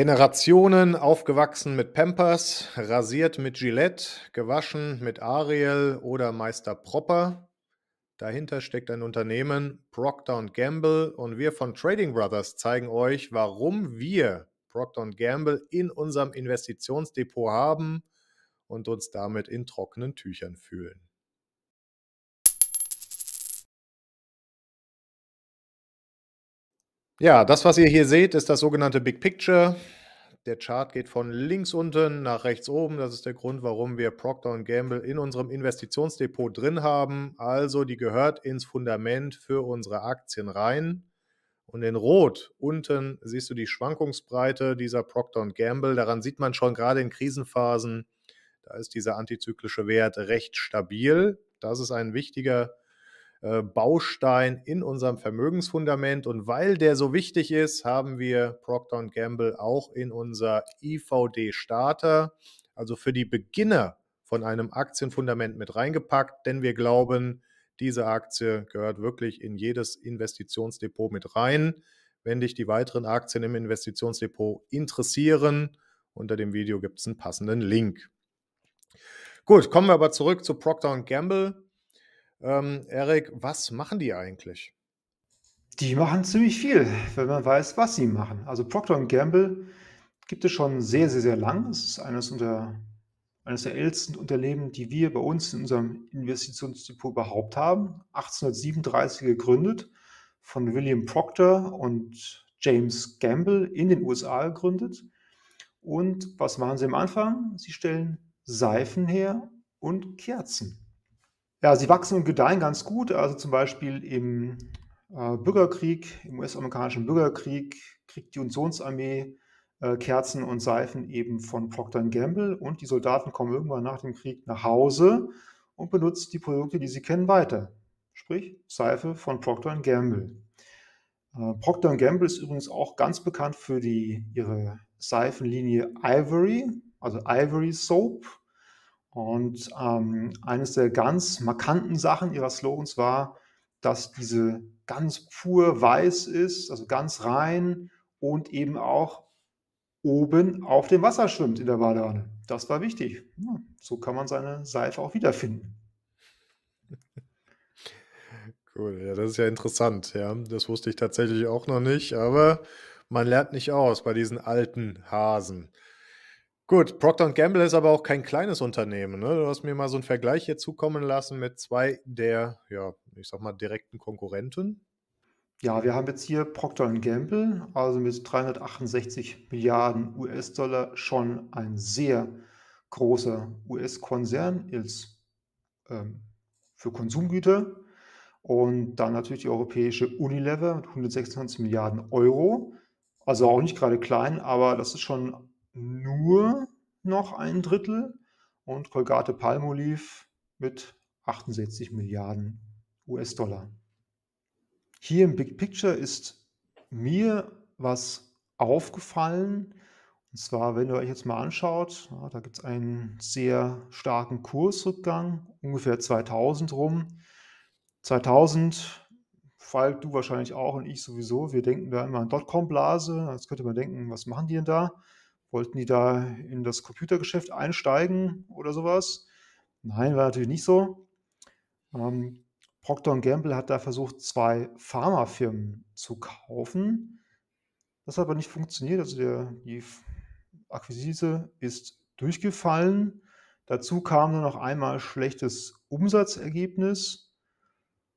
Generationen aufgewachsen mit Pampers, rasiert mit Gillette, gewaschen mit Ariel oder Meister Propper. Dahinter steckt ein Unternehmen Procter Gamble und wir von Trading Brothers zeigen euch, warum wir Procter Gamble in unserem Investitionsdepot haben und uns damit in trockenen Tüchern fühlen. Ja, das, was ihr hier seht, ist das sogenannte Big Picture. Der Chart geht von links unten nach rechts oben. Das ist der Grund, warum wir Procter Gamble in unserem Investitionsdepot drin haben. Also die gehört ins Fundament für unsere Aktien rein. Und in Rot unten siehst du die Schwankungsbreite dieser Procter Gamble. Daran sieht man schon gerade in Krisenphasen, da ist dieser antizyklische Wert recht stabil. Das ist ein wichtiger äh, Baustein in unserem Vermögensfundament. Und weil der so wichtig ist, haben wir Procter Gamble auch in unser IVD Starter, also für die Beginner von einem Aktienfundament mit reingepackt, denn wir glauben, diese Aktie gehört wirklich in jedes Investitionsdepot mit rein. Wenn dich die weiteren Aktien im Investitionsdepot interessieren, unter dem Video gibt es einen passenden Link. Gut, kommen wir aber zurück zu Procter Gamble. Ähm, Erik, was machen die eigentlich? Die machen ziemlich viel, wenn man weiß, was sie machen. Also Procter Gamble gibt es schon sehr, sehr, sehr lang. Es ist eines, unter, eines der ältesten Unternehmen, die wir bei uns in unserem Investitionsdepot überhaupt haben. 1837 gegründet von William Procter und James Gamble in den USA gegründet. Und was machen sie am Anfang? Sie stellen Seifen her und Kerzen. Ja, sie wachsen und gedeihen ganz gut. Also zum Beispiel im äh, Bürgerkrieg, im US-amerikanischen Bürgerkrieg, kriegt die Unionsarmee äh, Kerzen und Seifen eben von Procter Gamble und die Soldaten kommen irgendwann nach dem Krieg nach Hause und benutzen die Produkte, die sie kennen, weiter. Sprich Seife von Procter Gamble. Äh, Procter Gamble ist übrigens auch ganz bekannt für die, ihre Seifenlinie Ivory, also Ivory Soap. Und ähm, eines der ganz markanten Sachen ihrer Slogans war, dass diese ganz pur weiß ist, also ganz rein und eben auch oben auf dem Wasser schwimmt in der Badewanne. Das war wichtig. Ja, so kann man seine Seife auch wiederfinden. Cool, ja, das ist ja interessant, ja. Das wusste ich tatsächlich auch noch nicht, aber man lernt nicht aus bei diesen alten Hasen. Gut, Procter Gamble ist aber auch kein kleines Unternehmen. Ne? Du hast mir mal so einen Vergleich hier zukommen lassen mit zwei der, ja, ich sag mal, direkten Konkurrenten. Ja, wir haben jetzt hier Procter Gamble, also mit 368 Milliarden US-Dollar schon ein sehr großer US-Konzern ähm, für Konsumgüter. Und dann natürlich die europäische Unilever mit 126 Milliarden Euro. Also auch nicht gerade klein, aber das ist schon nur noch ein Drittel und Colgate Palmolive mit 68 Milliarden US-Dollar. Hier im Big Picture ist mir was aufgefallen. Und zwar, wenn ihr euch jetzt mal anschaut, da gibt es einen sehr starken Kursrückgang, ungefähr 2000 rum. 2000, Falk, du wahrscheinlich auch und ich sowieso, wir denken da immer an Dotcom-Blase. Jetzt könnte man denken, was machen die denn da? Wollten die da in das Computergeschäft einsteigen oder sowas? Nein, war natürlich nicht so. Ähm, Procter Gamble hat da versucht, zwei Pharmafirmen zu kaufen. Das hat aber nicht funktioniert. Also der, die Akquisite ist durchgefallen. Dazu kam nur noch einmal schlechtes Umsatzergebnis.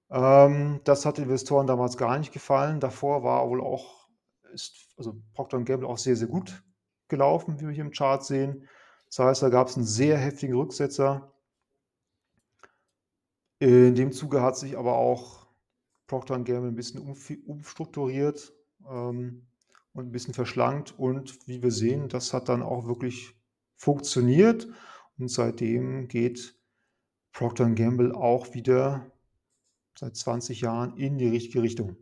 Ähm, das hat den Investoren damals gar nicht gefallen. Davor war wohl auch, ist, also Procter Gamble auch sehr, sehr gut gelaufen, wie wir hier im Chart sehen. Das heißt, da gab es einen sehr heftigen Rücksetzer. In dem Zuge hat sich aber auch Procter Gamble ein bisschen umstrukturiert ähm, und ein bisschen verschlankt. Und wie wir sehen, das hat dann auch wirklich funktioniert. Und seitdem geht Procter Gamble auch wieder seit 20 Jahren in die richtige Richtung.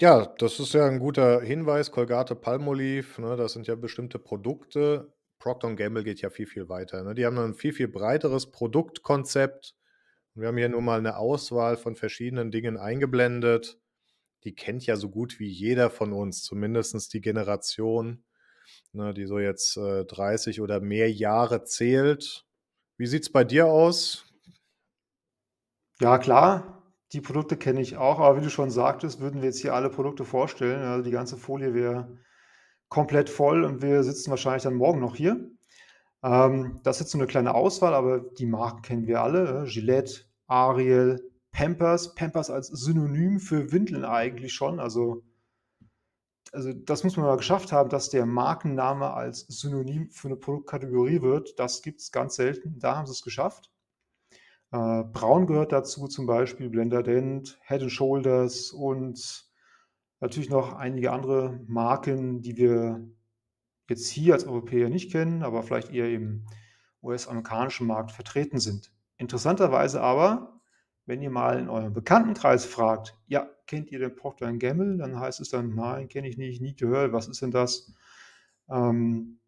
Ja, das ist ja ein guter Hinweis. Colgate Palmolive, ne, das sind ja bestimmte Produkte. Procter Gamble geht ja viel, viel weiter. Ne? Die haben ein viel, viel breiteres Produktkonzept. Wir haben hier nur mal eine Auswahl von verschiedenen Dingen eingeblendet. Die kennt ja so gut wie jeder von uns, zumindest die Generation, ne, die so jetzt äh, 30 oder mehr Jahre zählt. Wie sieht es bei dir aus? Ja, klar. Die Produkte kenne ich auch, aber wie du schon sagtest, würden wir jetzt hier alle Produkte vorstellen. Also die ganze Folie wäre komplett voll und wir sitzen wahrscheinlich dann morgen noch hier. Ähm, das ist jetzt so eine kleine Auswahl, aber die Marken kennen wir alle. Ne? Gillette, Ariel, Pampers. Pampers als Synonym für Windeln eigentlich schon. Also, also das muss man mal geschafft haben, dass der Markenname als Synonym für eine Produktkategorie wird. Das gibt es ganz selten. Da haben sie es geschafft. Äh, Braun gehört dazu zum Beispiel, Blender Dent, Head and Shoulders und natürlich noch einige andere Marken, die wir jetzt hier als Europäer nicht kennen, aber vielleicht eher im US-amerikanischen Markt vertreten sind. Interessanterweise aber, wenn ihr mal in eurem Bekanntenkreis fragt, ja, kennt ihr den Procter Gamble? Dann heißt es dann, nein, kenne ich nicht, nie gehört, was ist denn das? Ähm,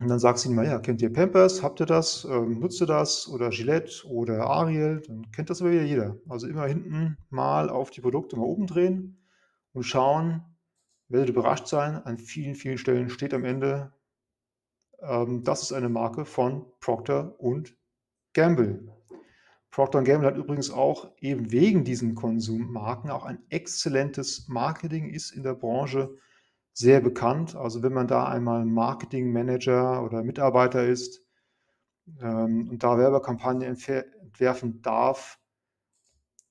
und dann sagst du ihnen mal, ja, kennt ihr Pampers? Habt ihr das? Ähm, nutzt ihr das? Oder Gillette oder Ariel? Dann kennt das aber wieder jeder. Also immer hinten mal auf die Produkte mal oben drehen und schauen, werdet überrascht sein, an vielen, vielen Stellen steht am Ende, ähm, das ist eine Marke von Procter und Gamble. Procter Gamble hat übrigens auch eben wegen diesen Konsummarken auch ein exzellentes Marketing, ist in der Branche sehr bekannt. Also wenn man da einmal Marketing Manager oder Mitarbeiter ist ähm, und da Werbekampagne entwerfen darf,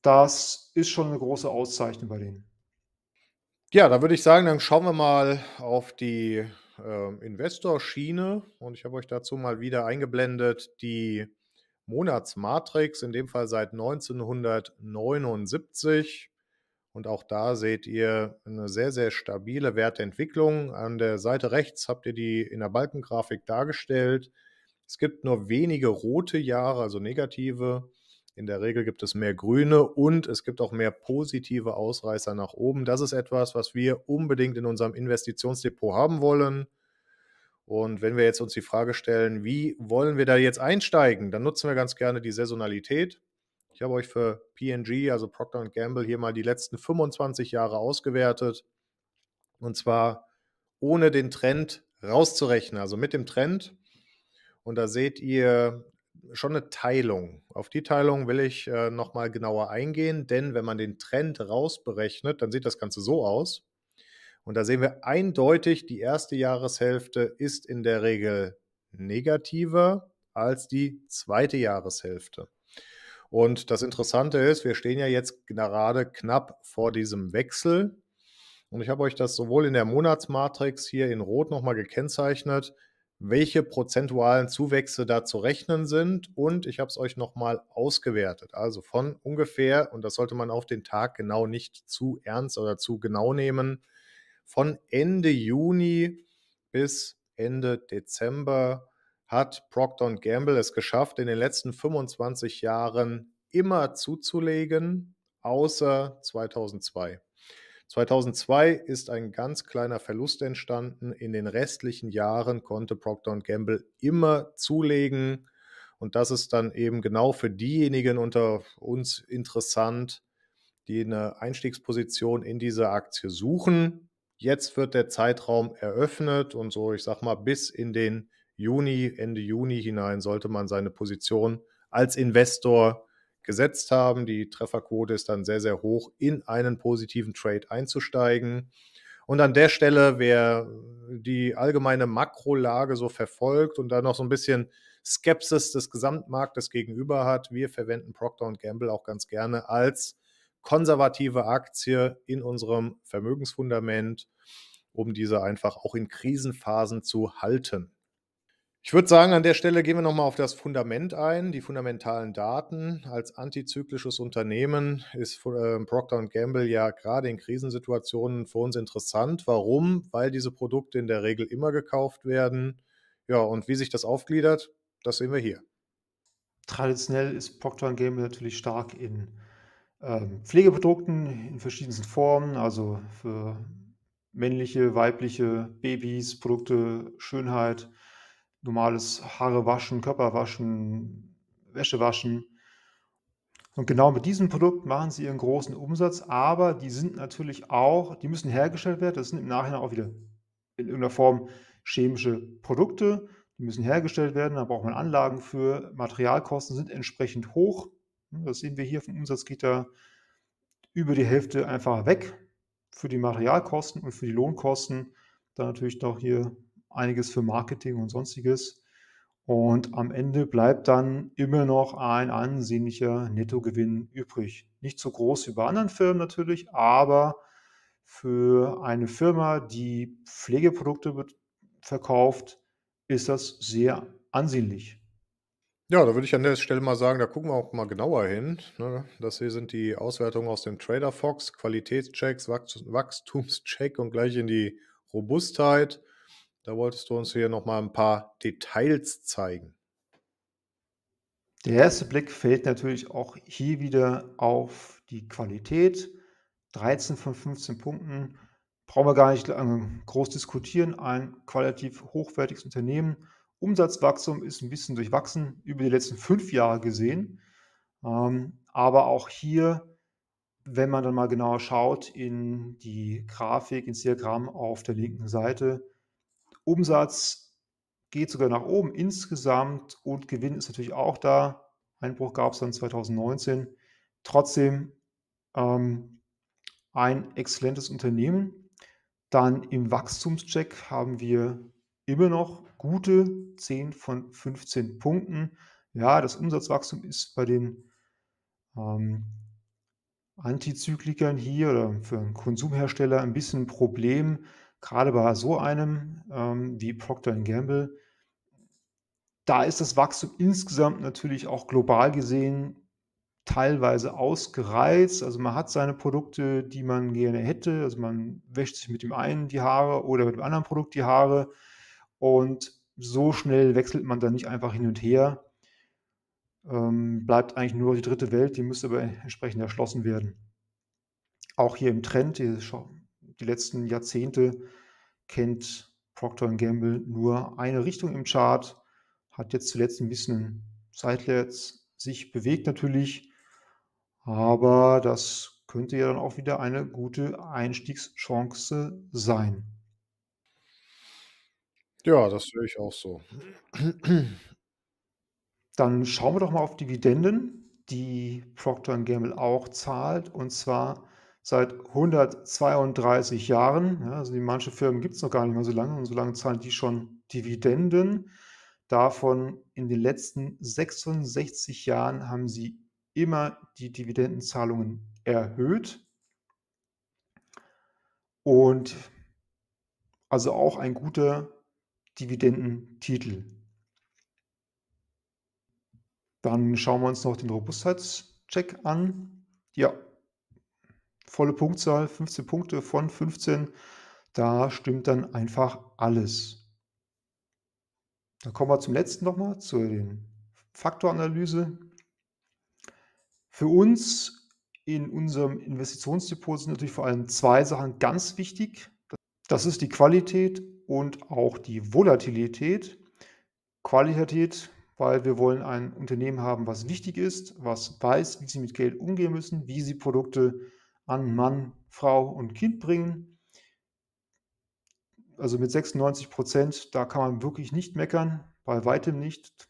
das ist schon eine große Auszeichnung bei denen. Ja, da würde ich sagen, dann schauen wir mal auf die ähm, Investor-Schiene und ich habe euch dazu mal wieder eingeblendet die Monatsmatrix, in dem Fall seit 1979. Und auch da seht ihr eine sehr, sehr stabile Wertentwicklung. An der Seite rechts habt ihr die in der Balkengrafik dargestellt. Es gibt nur wenige rote Jahre, also negative. In der Regel gibt es mehr grüne und es gibt auch mehr positive Ausreißer nach oben. Das ist etwas, was wir unbedingt in unserem Investitionsdepot haben wollen. Und wenn wir jetzt uns die Frage stellen, wie wollen wir da jetzt einsteigen, dann nutzen wir ganz gerne die Saisonalität. Ich habe euch für PG, also Procter Gamble, hier mal die letzten 25 Jahre ausgewertet. Und zwar ohne den Trend rauszurechnen, also mit dem Trend. Und da seht ihr schon eine Teilung. Auf die Teilung will ich äh, nochmal genauer eingehen, denn wenn man den Trend rausberechnet, dann sieht das Ganze so aus. Und da sehen wir eindeutig, die erste Jahreshälfte ist in der Regel negativer als die zweite Jahreshälfte. Und das Interessante ist, wir stehen ja jetzt gerade knapp vor diesem Wechsel. Und ich habe euch das sowohl in der Monatsmatrix hier in Rot nochmal gekennzeichnet, welche prozentualen Zuwächse da zu rechnen sind. Und ich habe es euch nochmal ausgewertet. Also von ungefähr, und das sollte man auf den Tag genau nicht zu ernst oder zu genau nehmen, von Ende Juni bis Ende Dezember hat Procter Gamble es geschafft, in den letzten 25 Jahren immer zuzulegen, außer 2002. 2002 ist ein ganz kleiner Verlust entstanden. In den restlichen Jahren konnte Procter Gamble immer zulegen. Und das ist dann eben genau für diejenigen unter uns interessant, die eine Einstiegsposition in diese Aktie suchen. Jetzt wird der Zeitraum eröffnet und so, ich sag mal, bis in den Juni, Ende Juni hinein sollte man seine Position als Investor gesetzt haben. Die Trefferquote ist dann sehr, sehr hoch, in einen positiven Trade einzusteigen. Und an der Stelle, wer die allgemeine Makrolage so verfolgt und da noch so ein bisschen Skepsis des Gesamtmarktes gegenüber hat, wir verwenden Procter Gamble auch ganz gerne als konservative Aktie in unserem Vermögensfundament, um diese einfach auch in Krisenphasen zu halten. Ich würde sagen, an der Stelle gehen wir nochmal auf das Fundament ein, die fundamentalen Daten. Als antizyklisches Unternehmen ist ähm, Procter Gamble ja gerade in Krisensituationen für uns interessant. Warum? Weil diese Produkte in der Regel immer gekauft werden. Ja, und wie sich das aufgliedert, das sehen wir hier. Traditionell ist Procter Gamble natürlich stark in ähm, Pflegeprodukten in verschiedensten Formen, also für männliche, weibliche, Babys, Produkte, Schönheit – normales Haare waschen, Körper waschen, Wäsche waschen. Und genau mit diesem Produkt machen sie ihren großen Umsatz, aber die sind natürlich auch, die müssen hergestellt werden. Das sind im Nachhinein auch wieder in irgendeiner Form chemische Produkte. Die müssen hergestellt werden, da braucht man Anlagen für. Materialkosten sind entsprechend hoch. Das sehen wir hier vom Umsatz geht da über die Hälfte einfach weg für die Materialkosten und für die Lohnkosten. Dann natürlich noch hier einiges für Marketing und sonstiges. Und am Ende bleibt dann immer noch ein ansehnlicher Nettogewinn übrig. Nicht so groß wie bei anderen Firmen natürlich, aber für eine Firma, die Pflegeprodukte verkauft, ist das sehr ansehnlich. Ja, da würde ich an der Stelle mal sagen, da gucken wir auch mal genauer hin. Ne? Das hier sind die Auswertungen aus dem Trader Fox, Qualitätschecks, Wachstumscheck und gleich in die Robustheit. Da wolltest du uns hier nochmal ein paar Details zeigen. Der erste Blick fällt natürlich auch hier wieder auf die Qualität. 13 von 15 Punkten brauchen wir gar nicht ähm, groß diskutieren. Ein qualitativ hochwertiges Unternehmen. Umsatzwachstum ist ein bisschen durchwachsen über die letzten fünf Jahre gesehen. Ähm, aber auch hier, wenn man dann mal genauer schaut in die Grafik, ins Diagramm auf der linken Seite, Umsatz geht sogar nach oben insgesamt und Gewinn ist natürlich auch da. Einbruch gab es dann 2019. Trotzdem ähm, ein exzellentes Unternehmen. Dann im Wachstumscheck haben wir immer noch gute 10 von 15 Punkten. Ja, das Umsatzwachstum ist bei den ähm, Antizyklikern hier oder für einen Konsumhersteller ein bisschen ein Problem gerade bei so einem ähm, wie Procter Gamble, da ist das Wachstum insgesamt natürlich auch global gesehen teilweise ausgereizt. Also man hat seine Produkte, die man gerne hätte. Also man wäscht sich mit dem einen die Haare oder mit dem anderen Produkt die Haare. Und so schnell wechselt man dann nicht einfach hin und her. Ähm, bleibt eigentlich nur die dritte Welt, die müsste aber entsprechend erschlossen werden. Auch hier im Trend, hier die letzten Jahrzehnte kennt Procter Gamble nur eine Richtung im Chart, hat jetzt zuletzt ein bisschen seitwärts sich bewegt natürlich, aber das könnte ja dann auch wieder eine gute Einstiegschance sein. Ja, das höre ich auch so. Dann schauen wir doch mal auf Dividenden, die Procter Gamble auch zahlt, und zwar seit 132 Jahren. Ja, also die manche Firmen gibt es noch gar nicht mehr so lange und so lange zahlen die schon Dividenden. Davon in den letzten 66 Jahren haben sie immer die Dividendenzahlungen erhöht. Und also auch ein guter Dividendentitel. Dann schauen wir uns noch den Robustheitscheck an. Ja, volle Punktzahl, 15 Punkte von 15, da stimmt dann einfach alles. Dann kommen wir zum letzten nochmal, zu den Faktoranalyse. Für uns in unserem Investitionsdepot sind natürlich vor allem zwei Sachen ganz wichtig. Das ist die Qualität und auch die Volatilität. Qualität, weil wir wollen ein Unternehmen haben, was wichtig ist, was weiß, wie sie mit Geld umgehen müssen, wie sie Produkte an Mann, Frau und Kind bringen. Also mit 96 Prozent, da kann man wirklich nicht meckern, bei weitem nicht.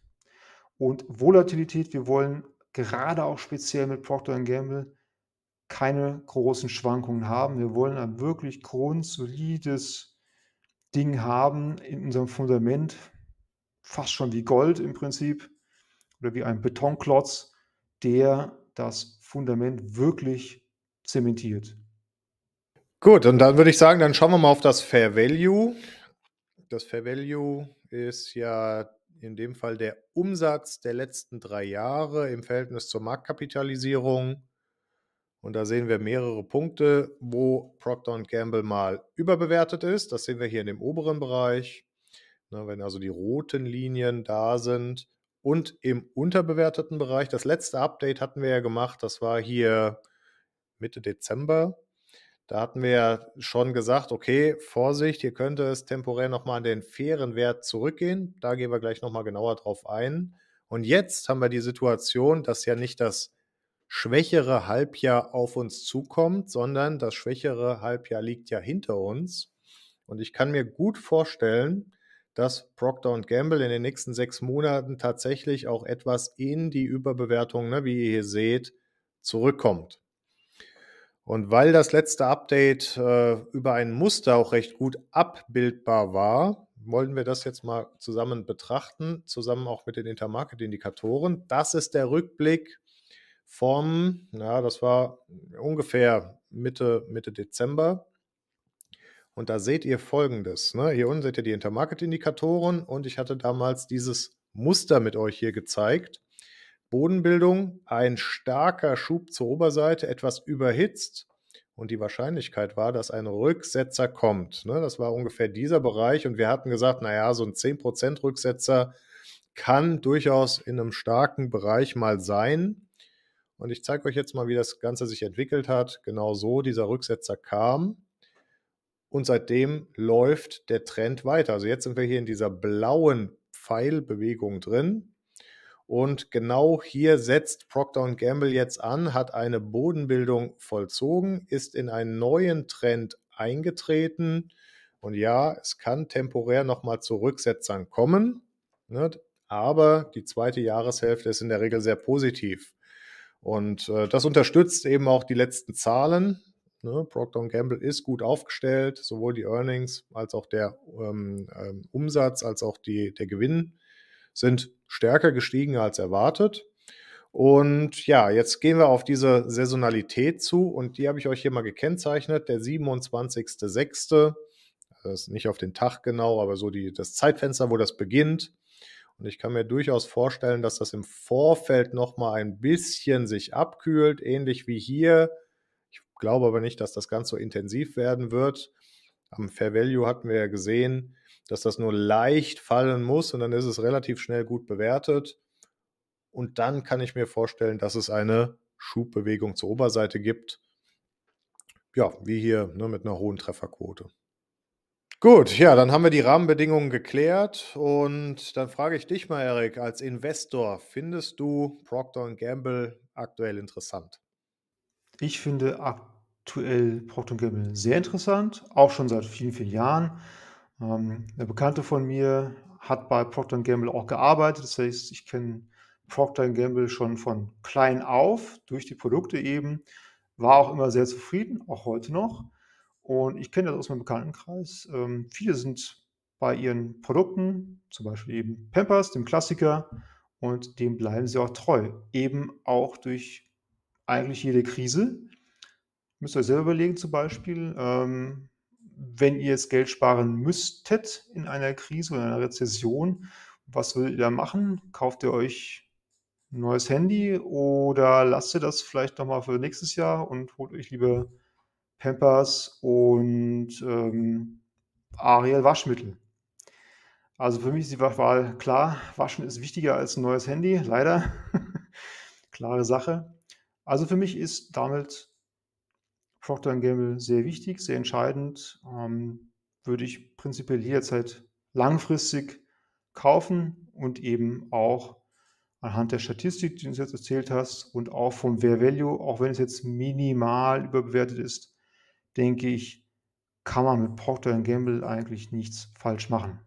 Und Volatilität, wir wollen gerade auch speziell mit Procter Gamble keine großen Schwankungen haben. Wir wollen ein wirklich grundsolides Ding haben in unserem Fundament, fast schon wie Gold im Prinzip oder wie ein Betonklotz, der das Fundament wirklich zementiert. Gut, und dann würde ich sagen, dann schauen wir mal auf das Fair Value. Das Fair Value ist ja in dem Fall der Umsatz der letzten drei Jahre im Verhältnis zur Marktkapitalisierung. Und da sehen wir mehrere Punkte, wo Procter Gamble mal überbewertet ist. Das sehen wir hier in dem oberen Bereich, ne, wenn also die roten Linien da sind. Und im unterbewerteten Bereich, das letzte Update hatten wir ja gemacht, das war hier Mitte Dezember. Da hatten wir ja schon gesagt, okay, Vorsicht, hier könnte es temporär nochmal an den fairen Wert zurückgehen. Da gehen wir gleich nochmal genauer drauf ein. Und jetzt haben wir die Situation, dass ja nicht das schwächere Halbjahr auf uns zukommt, sondern das schwächere Halbjahr liegt ja hinter uns. Und ich kann mir gut vorstellen, dass Procter Gamble in den nächsten sechs Monaten tatsächlich auch etwas in die Überbewertung, ne, wie ihr hier seht, zurückkommt. Und weil das letzte Update äh, über ein Muster auch recht gut abbildbar war, wollen wir das jetzt mal zusammen betrachten, zusammen auch mit den Intermarket-Indikatoren. Das ist der Rückblick vom, ja, das war ungefähr Mitte, Mitte Dezember. Und da seht ihr folgendes. Ne? Hier unten seht ihr die Intermarket-Indikatoren und ich hatte damals dieses Muster mit euch hier gezeigt. Bodenbildung, ein starker Schub zur Oberseite, etwas überhitzt und die Wahrscheinlichkeit war, dass ein Rücksetzer kommt. Ne? Das war ungefähr dieser Bereich und wir hatten gesagt, naja, so ein 10% Rücksetzer kann durchaus in einem starken Bereich mal sein. Und ich zeige euch jetzt mal, wie das Ganze sich entwickelt hat. Genau so, dieser Rücksetzer kam. Und seitdem läuft der Trend weiter. Also jetzt sind wir hier in dieser blauen Pfeilbewegung drin. Und genau hier setzt Procter Gamble jetzt an, hat eine Bodenbildung vollzogen, ist in einen neuen Trend eingetreten. Und ja, es kann temporär nochmal zu Rücksetzern kommen, ne? aber die zweite Jahreshälfte ist in der Regel sehr positiv. Und äh, das unterstützt eben auch die letzten Zahlen. Ne? Procter Gamble ist gut aufgestellt, sowohl die Earnings als auch der ähm, ähm Umsatz als auch die, der Gewinn sind stärker gestiegen als erwartet. Und ja, jetzt gehen wir auf diese Saisonalität zu und die habe ich euch hier mal gekennzeichnet. Der 27.06. Also das ist nicht auf den Tag genau, aber so die, das Zeitfenster, wo das beginnt. Und ich kann mir durchaus vorstellen, dass das im Vorfeld nochmal ein bisschen sich abkühlt, ähnlich wie hier. Ich glaube aber nicht, dass das ganz so intensiv werden wird. Am Fair Value hatten wir ja gesehen, dass das nur leicht fallen muss und dann ist es relativ schnell gut bewertet. Und dann kann ich mir vorstellen, dass es eine Schubbewegung zur Oberseite gibt. Ja, wie hier ne, mit einer hohen Trefferquote. Gut, ja, dann haben wir die Rahmenbedingungen geklärt und dann frage ich dich mal, Erik, als Investor, findest du Procter Gamble aktuell interessant? Ich finde aktuell Procter Gamble sehr interessant, auch schon seit vielen, vielen Jahren. Ähm, eine Bekannte von mir hat bei Procter Gamble auch gearbeitet. Das heißt, ich kenne Procter Gamble schon von klein auf durch die Produkte eben. War auch immer sehr zufrieden, auch heute noch. Und ich kenne das aus meinem Bekanntenkreis. Ähm, viele sind bei ihren Produkten, zum Beispiel eben Pampers, dem Klassiker, und dem bleiben sie auch treu. Eben auch durch eigentlich jede Krise. Müsst ihr euch selber überlegen, zum Beispiel, ähm, wenn ihr jetzt Geld sparen müsstet in einer Krise oder einer Rezession, was würdet ihr da machen? Kauft ihr euch ein neues Handy oder lasst ihr das vielleicht nochmal für nächstes Jahr und holt euch lieber Pampers und ähm, Ariel Waschmittel? Also für mich ist die Wahl klar, waschen ist wichtiger als ein neues Handy, leider. Klare Sache. Also für mich ist damit Procter Gamble sehr wichtig, sehr entscheidend. Ähm, würde ich prinzipiell jederzeit langfristig kaufen und eben auch anhand der Statistik, die du uns jetzt erzählt hast, und auch vom Wear Value, auch wenn es jetzt minimal überbewertet ist, denke ich, kann man mit Procter Gamble eigentlich nichts falsch machen.